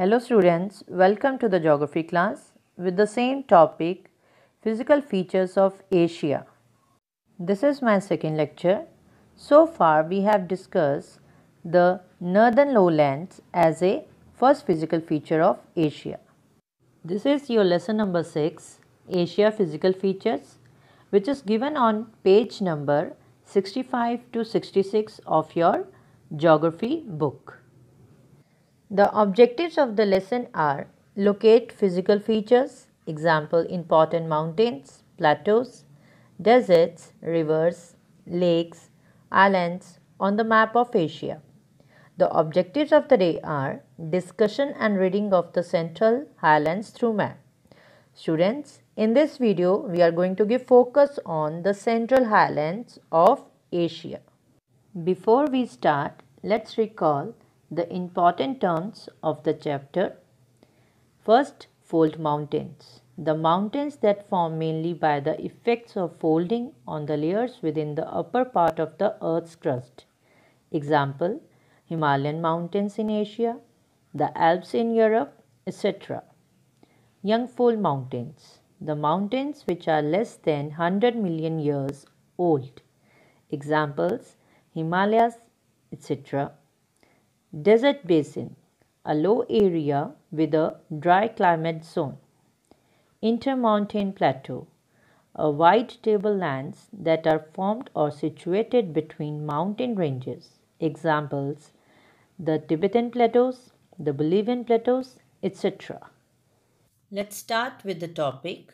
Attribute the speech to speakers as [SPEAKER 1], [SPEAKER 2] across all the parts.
[SPEAKER 1] Hello students, welcome to the geography class with the same topic physical features of Asia. This is my second lecture. So far we have discussed the northern lowlands as a first physical feature of Asia. This is your lesson number 6 Asia physical features which is given on page number 65 to 66 of your geography book. The objectives of the lesson are locate physical features, example important mountains, plateaus, deserts, rivers, lakes, islands on the map of Asia. The objectives of the day are discussion and reading of the Central Highlands through map. Students, in this video, we are going to give focus on the Central Highlands of Asia. Before we start, let's recall the important terms of the chapter. First, fold mountains. The mountains that form mainly by the effects of folding on the layers within the upper part of the earth's crust. Example, Himalayan mountains in Asia, the Alps in Europe, etc. Young fold mountains. The mountains which are less than 100 million years old. Examples, Himalayas, etc. Desert basin, a low area with a dry climate zone. Intermountain plateau, a wide tablelands that are formed or situated between mountain ranges. Examples, the Tibetan plateaus, the Bolivian plateaus, etc. Let's start with the topic.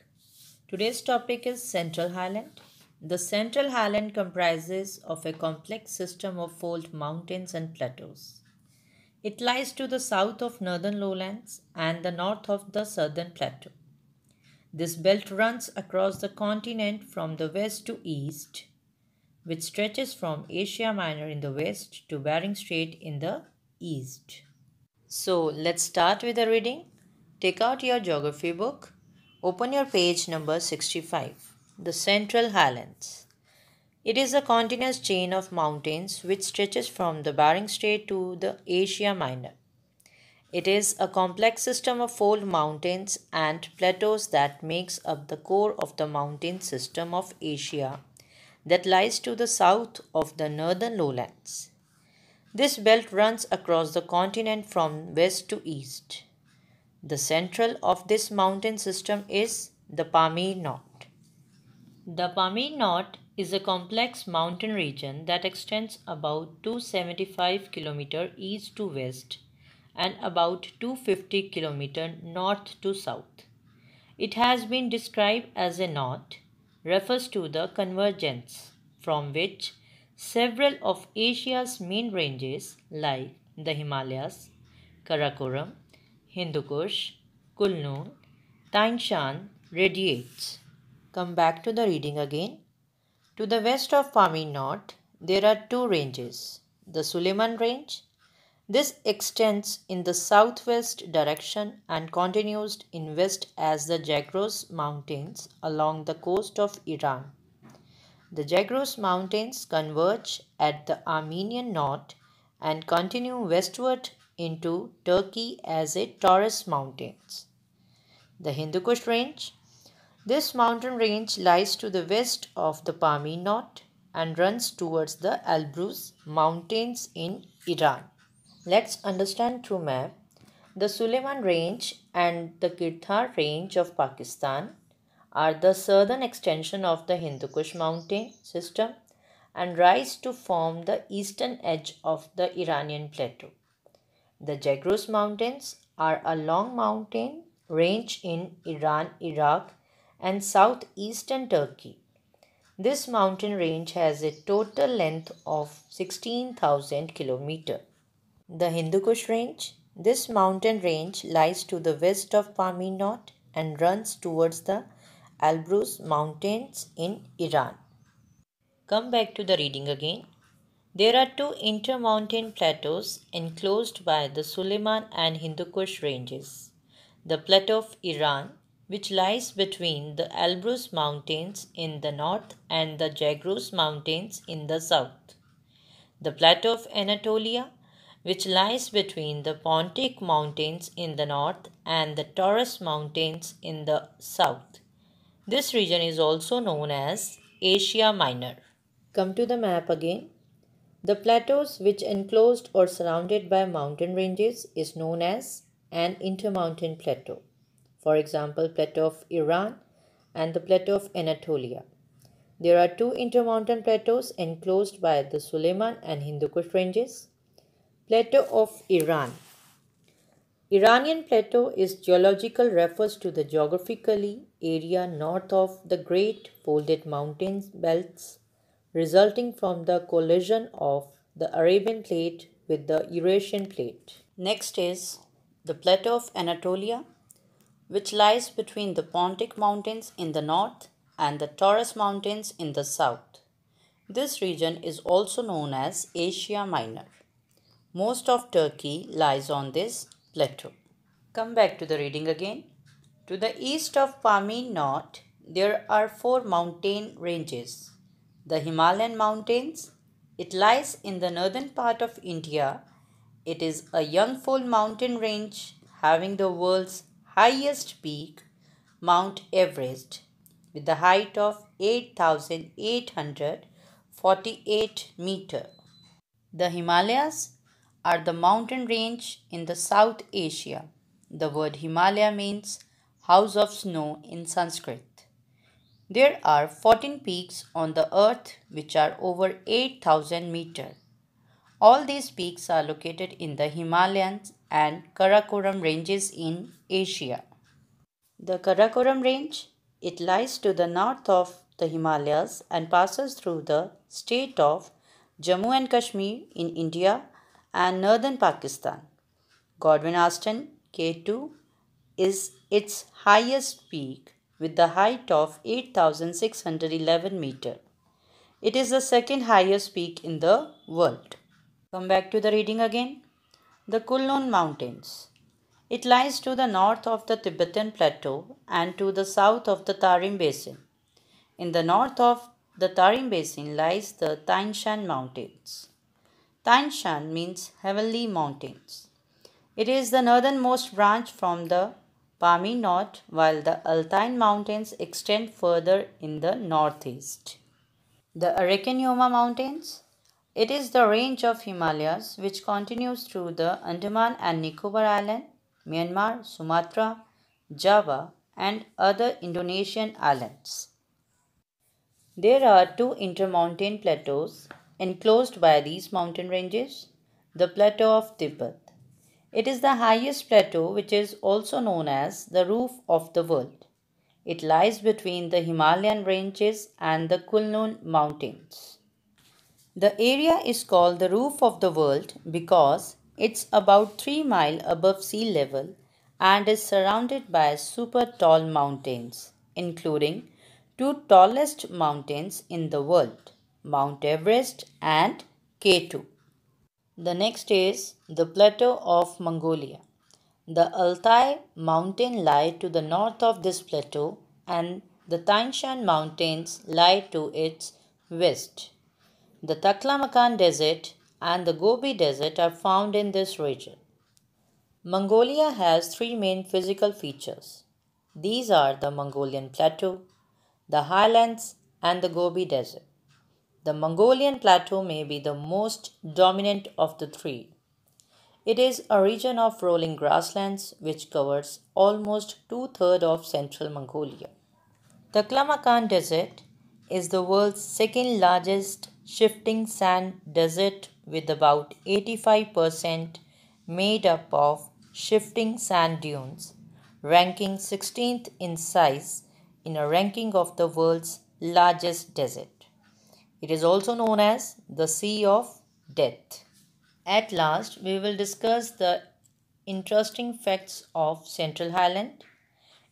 [SPEAKER 1] Today's topic is Central Highland. The Central Highland comprises of a complex system of fold mountains and plateaus. It lies to the south of northern lowlands and the north of the southern plateau. This belt runs across the continent from the west to east, which stretches from Asia Minor in the west to Bering Strait in the east. So let's start with the reading. Take out your geography book. Open your page number 65, the Central Highlands. It is a continuous chain of mountains which stretches from the Bering Strait to the Asia Minor. It is a complex system of fold mountains and plateaus that makes up the core of the mountain system of Asia that lies to the south of the northern lowlands. This belt runs across the continent from west to east. The central of this mountain system is the Pamir Knot. The Pamir Knot is a complex mountain region that extends about 275 km east to west and about 250 km north to south. It has been described as a knot, refers to the convergence from which several of Asia's main ranges like the Himalayas, Karakoram, Hindu Kush, Kulnu, Shan, radiates. Come back to the reading again. To the west of Paminot, there are two ranges the Suleiman Range. This extends in the southwest direction and continues in west as the Zagros Mountains along the coast of Iran. The Zagros Mountains converge at the Armenian knot and continue westward into Turkey as a Taurus Mountains. The Hindu Kush Range this mountain range lies to the west of the Knot and runs towards the Albrus Mountains in Iran. Let's understand through map the Suleiman Range and the Kirthar Range of Pakistan are the southern extension of the Hindu Kush mountain system and rise to form the eastern edge of the Iranian plateau. The Jagrus Mountains are a long mountain range in Iran, Iraq and southeastern Turkey. This mountain range has a total length of 16,000 km. The Hindu Kush range. This mountain range lies to the west of Paminot and runs towards the Albrus Mountains in Iran. Come back to the reading again. There are two intermountain plateaus enclosed by the Suleiman and Hindu Kush ranges. The plateau of Iran which lies between the Elbrus Mountains in the north and the Jagros Mountains in the south. The plateau of Anatolia, which lies between the Pontic Mountains in the north and the Taurus Mountains in the south. This region is also known as Asia Minor. Come to the map again. The plateaus which enclosed or surrounded by mountain ranges is known as an intermountain plateau for example plateau of Iran and the plateau of Anatolia. There are two intermountain plateaus enclosed by the Suleiman and Hindu Kush ranges. Plateau of Iran Iranian plateau is geological refers to the geographically area north of the great folded mountain belts resulting from the collision of the Arabian plate with the Eurasian plate. Next is the plateau of Anatolia which lies between the Pontic Mountains in the north and the Taurus Mountains in the south. This region is also known as Asia Minor. Most of Turkey lies on this plateau. Come back to the reading again. To the east of Pamir North, there are four mountain ranges. The Himalayan mountains, it lies in the northern part of India. It is a young full mountain range having the world's highest peak, Mount Everest, with a height of 8,848 meter. The Himalayas are the mountain range in the South Asia. The word Himalaya means house of snow in Sanskrit. There are 14 peaks on the earth which are over 8000 meter. All these peaks are located in the Himalayas and Karakoram ranges in Asia. The Karakoram range, it lies to the north of the Himalayas and passes through the state of Jammu and Kashmir in India and northern Pakistan. Godwin Aston K2 is its highest peak with the height of 8611 meter. It is the second highest peak in the world. Come back to the reading again the Kulon Mountains. It lies to the north of the Tibetan Plateau and to the south of the Tarim Basin. In the north of the Tarim Basin lies the Tianshan Mountains. Tianshan means heavenly mountains. It is the northernmost branch from the Pami North while the Altai Mountains extend further in the northeast. The Yoma Mountains it is the range of Himalayas which continues through the Andaman and Nicobar Island, Myanmar, Sumatra, Java and other Indonesian islands. There are two intermountain plateaus enclosed by these mountain ranges, the plateau of Tibet. It is the highest plateau which is also known as the roof of the world. It lies between the Himalayan ranges and the Kulun mountains. The area is called the roof of the world because it's about 3 mile above sea level and is surrounded by super tall mountains including two tallest mountains in the world Mount Everest and K2. The next is the plateau of Mongolia. The Altai mountain lie to the north of this plateau and the Tangshan mountains lie to its west. The Taklamakan Desert and the Gobi Desert are found in this region. Mongolia has three main physical features. These are the Mongolian Plateau, the highlands, and the Gobi Desert. The Mongolian Plateau may be the most dominant of the three. It is a region of rolling grasslands which covers almost two-thirds of central Mongolia. The Taklamakan Desert is the world's second largest Shifting sand desert with about 85% made up of shifting sand dunes, ranking 16th in size in a ranking of the world's largest desert. It is also known as the Sea of Death. At last, we will discuss the interesting facts of Central Highland.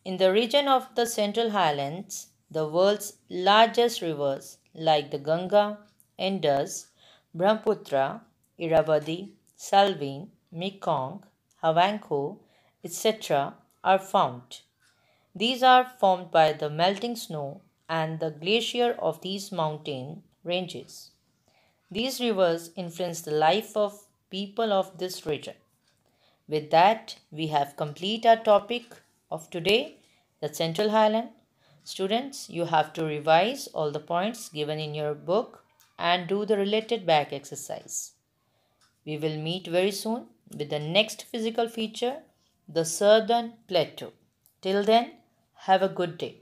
[SPEAKER 1] In the region of the Central Highlands, the world's largest rivers like the Ganga, Indus, Brahmaputra, Iravadi, Salween, Mekong, Havanko, etc. are found. These are formed by the melting snow and the glacier of these mountain ranges. These rivers influence the life of people of this region. With that, we have complete our topic of today, the Central Highland. Students, you have to revise all the points given in your book and do the related back exercise. We will meet very soon with the next physical feature, the Southern Plateau. Till then, have a good day.